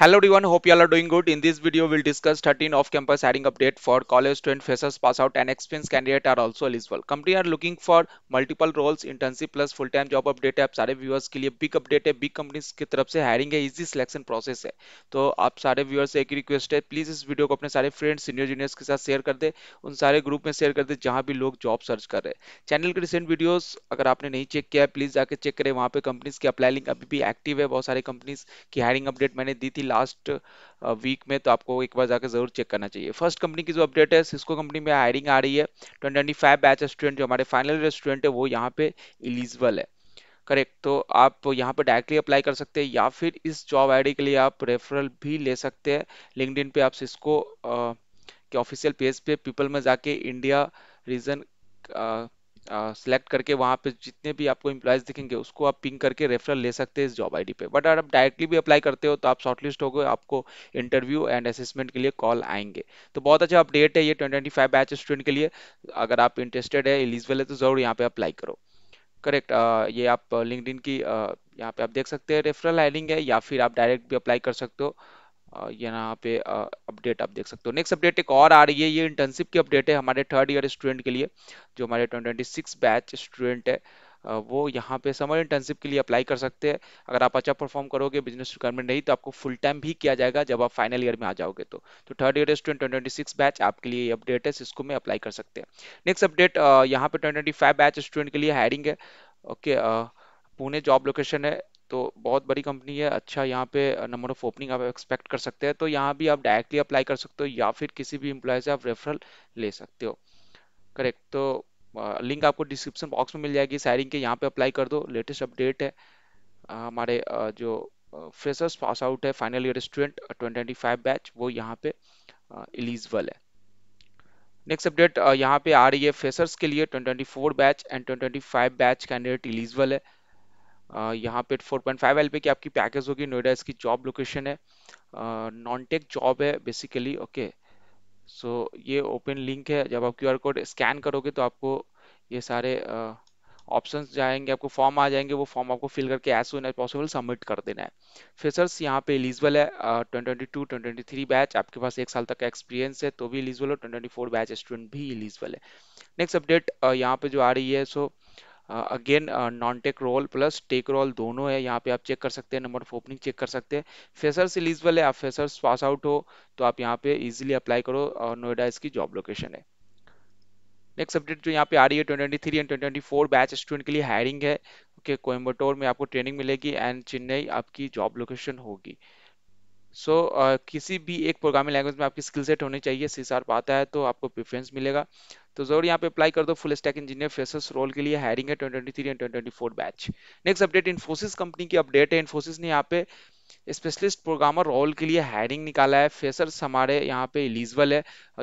Hello everyone, hope you all are doing good. In this video, we'll discuss 13 off-campus hiring update for college student freshers pass out and experienced candidate are also eligible. Company are looking for multiple roles internship plus full time job update है आप सारे viewers के लिए big update है big companies की तरफ से hiring है इजी सिलेक्शन प्रोसेस है तो आप सारे व्यूअर्स से एक रिक्वेस्ट है प्लीज इस वीडियो को अपने सारे फ्रेंड्स सीनियर जूनियर्स के साथ शेयर कर दे उन सारे ग्रुप में शेयर कर दे जहां भी लोग जॉब सर्च कर रहे हैं चैनल के रिसेंट वीडियोस अगर आपने नहीं चेक किया है प्लीज जाके चेक करें वहां पे कंपनीज की अप्लाई लिंक अभी भी एक्टिव है बहुत सारी कंपनीज की हायरिंग अपडेट मैंने दी थी लास्ट वीक uh, में तो आपको एक बार जाकर जरूर चेक करना चाहिए फर्स्ट कंपनी की जो अपडेट है सिस्को कंपनी में हायरिंग आ रही है ट्वेंटी फाइव बैच स्टूडेंट जो हमारे फाइनल स्टूडेंट है वो यहाँ पे इलिजिबल है करेक्ट तो आप यहाँ पर डायरेक्टली अप्लाई कर सकते हैं या फिर इस जॉब आईडी के लिए आप रेफरल भी ले सकते हैं लिंकड पे आप सिस्को uh, के ऑफिशियल पेज पे पीपल में जाके इंडिया रीजन सेलेक्ट करके वहाँ पे जितने भी आपको इम्प्लॉयज दिखेंगे उसको आप पिंग करके रेफरल ले सकते हैं इस जॉब आईडी पे बट अगर आप डायरेक्टली भी अप्लाई करते हो तो आप शॉर्टलिस्ट हो गए आपको इंटरव्यू एंड असेसमेंट के लिए कॉल आएंगे तो बहुत अच्छा अपडेट है ये ट्वेंटी फाइव बैच स्टूडेंट के लिए अगर आप इंटरेस्टेड है एलिजिबल है तो ज़रूर यहाँ पर अप्लाई करो करेक्ट ये आप लिंकड की यहाँ पे आप देख सकते हैं रेफरल आइडिंग है या फिर आप डायरेक्ट भी अप्लाई कर सकते हो यहाँ पे अपडेट आप देख सकते हो नेक्स्ट अपडेट एक और आ रही है ये इंटर्नशिप की अपडेट है हमारे थर्ड ईयर स्टूडेंट के लिए जो हमारे ट्वेंटी सिक्स बैच स्टूडेंट है वो यहाँ पे समर इंटर्नशिप के लिए अप्लाई कर सकते हैं अगर आप अच्छा परफॉर्म करोगे बिजनेस रिक्वायरमेंट नहीं तो आपको फुल टाइम भी किया जाएगा जब आप फाइनल ईयर में आ जाओगे तो तो third year student twenty six batch आपके लिए अपडेट है इसको में अप्लाई कर सकते हैं नेक्स्ट अपडेट यहाँ पे ट्वेंटी फाइव बैच स्टूडेंट के लिए हायरिंग है ओके पुणे जॉब लोकेशन है तो बहुत बड़ी कंपनी है अच्छा यहाँ पे नंबर ऑफ ओपनिंग आप एक्सपेक्ट कर सकते हैं तो यहाँ भी आप डायरेक्टली अप्लाई कर सकते हो या फिर किसी भी एम्प्लॉय से आप रेफरल ले सकते हो करेक्ट तो लिंक uh, आपको डिस्क्रिप्शन बॉक्स में मिल जाएगी सैरिंग के यहाँ पे अप्लाई कर दो लेटेस्ट अपडेट है uh, हमारे uh, जो फ्रेशर्स पास आउट है final year student twenty batch वो यहाँ पे एलिजिबल है नेक्स्ट अपडेट यहाँ पे आ रही है फ्रेशर्स के लिए 2024 batch and 2025 batch candidate eligible है यहाँ पे 4.5 पे की आपकी पैकेज होगी नोएडा इसकी जॉब लोकेशन है नॉन टेक जॉब है बेसिकली ओके सो ये ओपन लिंक है जब आप क्यूआर कोड स्कैन करोगे तो आपको ये सारे ऑप्शन uh, जाएंगे आपको फॉर्म आ जाएंगे वो फॉर्म आपको फिल करके as soon as possible submit कर देना है फिर सर यहाँ पे एलिजिबल है twenty twenty two twenty three batch आपके पास एक साल तक का एक्सपीरियंस है तो भी एलिजिबल हो ट्वेंटी फोर बैच स्टूडेंट भी एलिजिबल है नेक्स्ट अपडेट यहाँ पे जो आ रही है so so, again non tech role plus tech role दोनों है यहाँ पे आप चेक कर सकते हैं नंबर ऑफ ओपनिंग चेक कर सकते हैं फेसर एलिजिबल है आप फेसर पास आउट हो तो आप यहाँ पे इजिली अप्लाई करो और नोएडा इसकी जॉब लोकेशन है नेक्स्ट अपडेट जो यहाँ पे आ रही है twenty three and twenty four batch student के लिए हायरिंग है कोयम्बटोर में आपको ट्रेनिंग मिलेगी एंड चेन्नई आपकी जॉब लोकेशन होगी सो so, uh, किसी भी एक प्रोग्रामिंग लैंग्वेज में आपकी स्किल सेट होनी चाहिए सी शार्प आता है तो आपको प्रिफ्रेंस मिलेगा तो जरूर यहाँ पे अप्लाई कर दो full stack engineer freshers role के लिए हायरिंग है twenty three and twenty four batch next update Infosys company की अपडेट है इन्फोसिस ने यहाँ पे स्पेशलिस्ट प्रोग्रामर रोल के लिए हायरिंग निकाला है फेसर्स हमारे यहाँ पे एलिजिबल है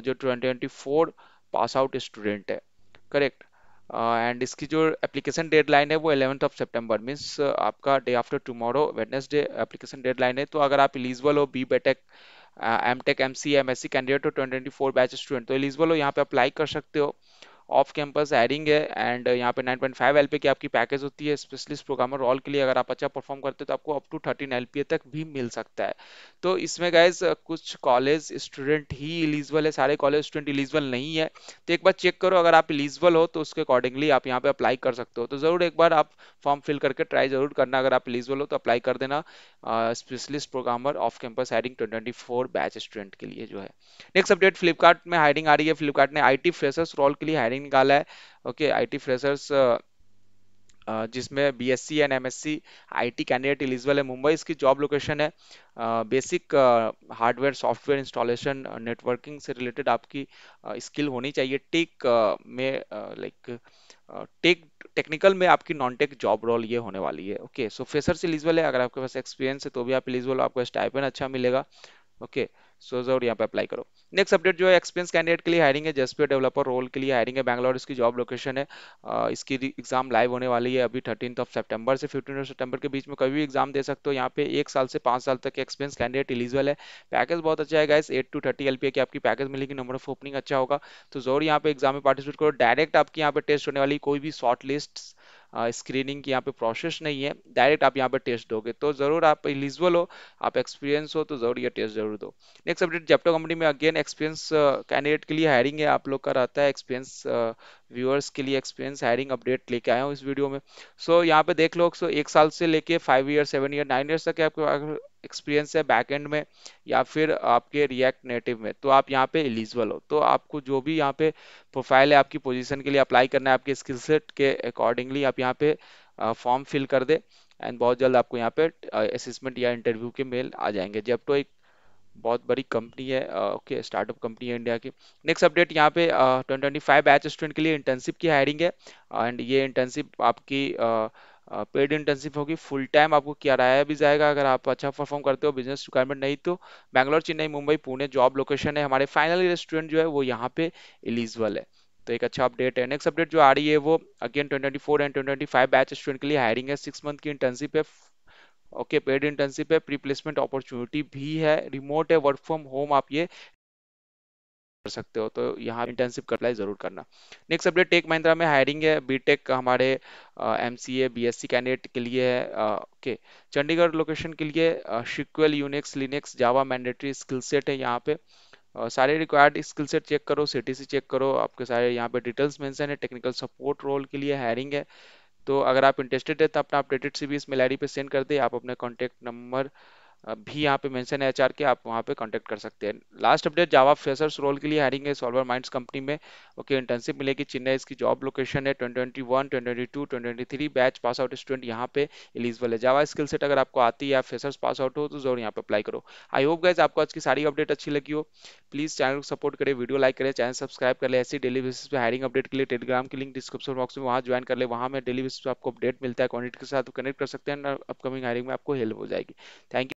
जो ट्वेंटी पास आउट स्टूडेंट है करेक्ट एंड uh, इसकी जो एप्लीकेशन डेडलाइन है वो एलेवंथ ऑफ सेप्टेम्बर मीन्स आपका day after tomorrow Wednesday application deadline है तो अगर आप इलीजिबल हो B BTech M tech M C M S C candidate हो ट्वेंटी फोर बैच स्टूडेंट तो एलिजिबल हो यहाँ पे अप्लाई कर सकते हो ऑफ कैंपस एरिंग है एंड यहाँ पे 9.5 पॉइंट फाइव की आपकी पैकेज होती है स्पेशलिस्ट प्रोग्रामर रोल के लिए अगर आप अच्छा परफॉर्म करते हो तो आपको अप टू 13 एल तक भी मिल सकता है तो इसमें गाइज कुछ कॉलेज स्टूडेंट ही इलिजिबल है सारे कॉलेज स्टूडेंट इलिजिबल नहीं है तो एक बार चेक करो अगर आप इलिजिबल हो तो उसके अकॉर्डिंगली आप यहाँ पे अप्लाई कर सकते हो तो ज़रूर एक बार आप फॉर्म फिल करके ट्राई जरूर करना अगर आप इलिजिबल हो तो अप्लाई कर देना specialist programmer off campus hiring twenty batch student के लिए जो है नेक्स्ट अपडेट फ्लिपकार्ट में हायरिंग आ रही है फ्लिपकार्ट ने आई टी फ्रेशर्स रोल के लिए हायरिंग रैंकिंग निकाला है ओके आईटी फ्रेशर्स जिसमें BSc and MSc IT candidate eligible है मुंबई इसकी जॉब लोकेशन है basic hardware software installation networking से रिलेटेड आपकी स्किल uh, होनी चाहिए टेक uh, में लाइक टेक टेक्निकल में आपकी नॉन टेक जॉब रोल ये होने वाली है ओके सो फेसर से एलिजिबल है अगर आपके पास एक्सपीरियंस है तो भी आप एलिजिबल आपको स्टाइपेंड अच्छा मिलेगा ओके सो जो यहाँ पे अप्लाई करो नेक्स्ट अपडेट जो है एक्सपीरियंस कैंडिडेट के लिए हायरिंग है जेसपीओ डेवलपर रोल के लिए हायरिंग है बैंगलोर इसकी जॉब लोकेशन है इसकी एग्जाम लाइव होने वाली है अभी थर्टीन ऑफ सेप्टेम्बर से फिफ्टीन ऑफ सेप्टेम्बर के बीच में कभी भी एग्जाम दे सकते हो यहाँ पे एक साल से पाँच साल तक एक्सपीरियंस कैंडिडेट इलिजिबल है पैकेज बहुत अच्छा है guys eight to thirty L की आपकी पैकेज मिलेगी नंबर ऑफ ओपनिंग अच्छा होगा तो जोर यहाँ पे एग्जाम में पार्टिसिपेट करो डायरेक्ट आपकी यहाँ पे टेस्ट होने वाली कोई भी शॉर्ट लिस्ट स्क्रीनिंग की यहाँ पे प्रोसेस नहीं है डायरेक्ट आप यहाँ पे टेस्ट दोगे तो जरूर आप इलिजिबल हो आप एक्सपीरियंस हो तो जरूर ये टेस्ट जरूर दो नेक्स्ट अपडेट जेप्टो कंपनी में अगेन एक्सपीरियंस कैंडिडेट के लिए हायरिंग है आप लोग का रहता है एक्सपीरियंस व्यूअर्स के लिए एक्सपीरियंस हायरिंग अपडेट लेके आया हूँ इस वीडियो में सो so, यहाँ पे देख लो सो so, एक साल से लेके five year seven year nine years तक आपके एक्सपीरियंस है बैकएंड में या फिर आपके रिएक्ट नेटिव में तो आप यहाँ पे एलिजिबल हो तो आपको जो भी यहाँ पे प्रोफाइल है आपकी पोजीशन के लिए अप्लाई करना है आपके स्किल सेट के अकॉर्डिंगली आप यहाँ पे फॉर्म फिल कर दे एंड बहुत जल्द आपको यहाँ पे असिस्मेंट या इंटरव्यू के मेल आ जाएंगे जब तो एक बहुत बड़ी कंपनी है ओके स्टार्टअप कंपनी है इंडिया की नेक्स्ट अपडेट यहाँ पे twenty twenty five batch student के लिए इंटर्नशिप की हायरिंग है एंड ये इंटर्नशिप आपकी uh, पेड इंटर्नशिप होगी फुल टाइम आपको किराया भी जाएगा अगर आप अच्छा परफॉर्म करते हो बिजनेस रिक्वायरमेंट नहीं तो बैंगलोर चेन्नई मुंबई पुणे जॉब लोकेशन है हमारे फाइनल रेस्टोरेंट जो है वो यहाँ पे एलिजिबल है तो एक अच्छा अपडेट है नेक्स्ट अपडेट जो आ रही है वो again twenty four and twenty five batch student के लिए हायरिंग है सिक्स मंथ की इंटर्नशिप है ओके पेड इंटर्नशिप है प्रीप्लेसमेंट अपॉर्चुनिटी भी है रिमोट है वर्क फ्रॉम होम आप ये कर सकते हो तो यहाँ इंटर्नशिप कर अप्लाई जरूर करना नेक्स्ट अपडेट टेक महिंद्रा में हायरिंग है बीटेक हमारे M C A B S C candidate के लिए है ओके चंडीगढ़ लोकेशन के लिए SQL Unix Linux Java mandatory skill set है यहाँ पे Uh, सारे रिक्वायर्ड स्किल सेट चेक करो सी चेक करो आपके सारे यहाँ पे डिटेल्स मेंशन है टेक्निकल सपोर्ट रोल के लिए हायरिंग है तो अगर आप इंटरेस्टेड है तो अपना अपडेटेड सी सीवी इस मेल पे सेंड कर दे आप अपने कॉन्टैक्ट नंबर भी यहाँ पे मेंशन है एचआर के आप वहाँ पे कांटेक्ट कर सकते हैं last update Java freshers role के लिए हायरिंग है सॉल्वर माइंड्स कंपनी में ओके इंटर्नशिप मिलेगी चेन्नई इसकी जॉब लोकेशन है twenty twenty three batch pass out student यहाँ पे एलिजिबल है जावा स्किल सेट अगर आपको आती है आप फेसर्स पास आउट हो तो जरूर यहाँ पे अप्लाई करो आई होप गाइज आपको आज की सारी अपडेट अच्छी लगी हो प्लीज चैनल को सपोर्ट करें वीडियो लाइक करें चैनल सब्सक्राइब कर ले ऐसी डेली बेसिस पे हायरिंग अपडेट के लिए टेलीग्राम की लिंक डिस्क्रिप्शन बॉक्स में वहाँ ज्वाइन कर ले वहाँ में डेली बेसिस पर आपको अपडेट मिलता है क्वानिटी के साथ कनेक्ट कर सकते हैं अपकमिंग हायरिंग में आपको हेल्प हो जाएगी थैंक यू